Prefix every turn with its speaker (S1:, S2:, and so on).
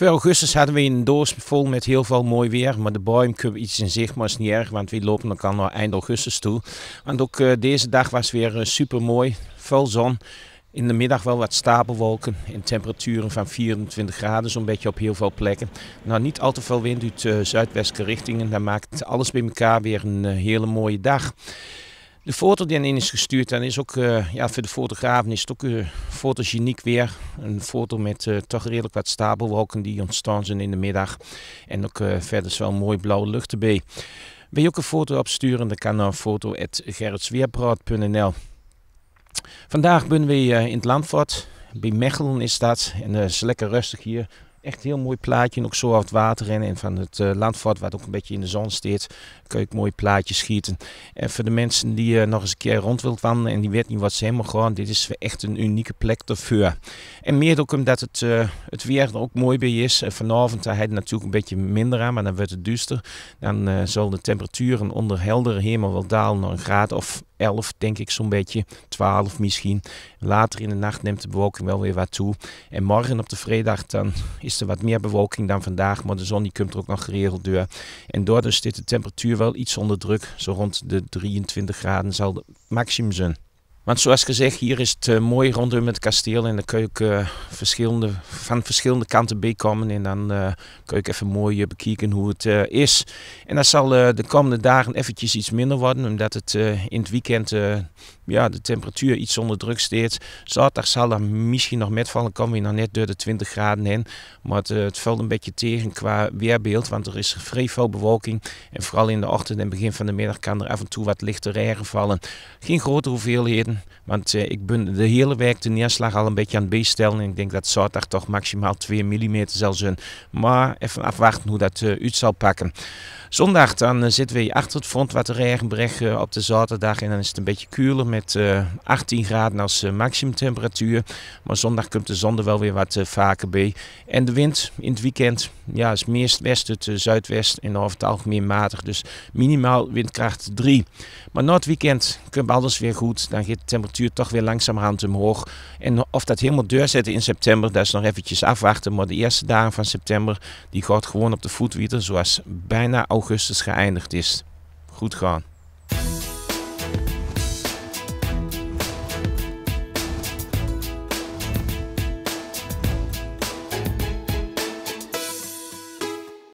S1: Voor augustus hadden we een doos vol met heel veel mooi weer. Maar de buim iets in zicht, maar is niet erg. Want we lopen al naar eind augustus toe. Want ook eh, deze dag was weer eh, super mooi. Veel zon. In de middag wel wat stapelwolken en temperaturen van 24 graden zo'n beetje op heel veel plekken. Nou, niet al te veel wind uit uh, zuidwestelijke richtingen. Dat maakt alles bij elkaar weer een hele mooie dag. De foto die in is gestuurd, dan is ook eh, ja, voor de fotografen is het ook eh, fotogeniek weer. Een foto met eh, toch redelijk wat stapelwolken die ontstaan zijn in de middag. En ook verder is wel mooi blauwe lucht erbij. Wil je ook een foto opsturen, dan kan naar foto.gerritsweerpraat.nl Vandaag ben we in het landvat. Bij Mechelen is dat. En het is lekker rustig hier. Echt een heel mooi plaatje. ook zo het water in en van het uh, landvat, wat ook een beetje in de zon steekt, kun je ook mooi plaatjes schieten. En voor de mensen die eh, nog eens een keer rond wilt wandelen en die weten niet wat ze helemaal gaan, dit is echt een unieke plek daarvoor. En meer ook omdat het, eh, het weer er ook mooi bij is. vanavond daar het natuurlijk een beetje minder aan, maar dan wordt het duister. Dan zal de temperaturen onder heldere hemel wel dalen naar een graad of 11, denk ik zo'n beetje. 12 misschien. Later in de nacht neemt de bewolking wel weer wat toe. En morgen op de vrijdag dan is er wat meer bewolking dan vandaag. Maar de zon die komt er ook nog geregeld door. En dus zit de temperatuur wel iets onder druk. Zo rond de 23 graden zal het maximum zijn. Want zoals gezegd, hier is het eh, mooi rondom het kasteel. En dan kun je verschillende, van verschillende kanten bekomen En dan eh, kun je even mooi eh, bekijken hoe het is. En dat zal de komende dagen eventjes iets minder worden. Omdat het in het weekend ja, de temperatuur iets onder druk staat. Zaterdag zal er misschien nog metvallen. Komen we nog net door de 20 graden heen. Maar het, het valt een beetje tegen qua weerbeeld. Want er is vrij veel bewolking. En vooral in de ochtend en begin van de middag kan er af en toe wat lichte regen vallen. Geen grote hoeveelheden want eh, ik ben de hele week de neerslag al een beetje aan het bestellen. En ik denk dat zaterdag toch maximaal 2 mm zal zijn. Maar even afwachten hoe dat eh, uit zal pakken. Zondag dan eh, zitten we hier achter het front, wat Regenbreg eh, op de zaterdag. En dan is het een beetje kuler met 18 eh, graden als maximumtemperatuur. Maar zondag komt de zon er wel weer wat vaker bij. En de wind in het weekend ja, is meer westen, tot zuidwest en over het algemeen matig. Dus minimaal windkracht 3. Maar na het weekend komt alles weer goed. Dan gaat de temperatuur toch weer langzamerhand omhoog. En of dat helemaal doorzetten in september, dat is nog eventjes afwachten. Maar de eerste dagen van september, die gaat gewoon op de voet zoals bijna augustus geëindigd is. Goed gaan.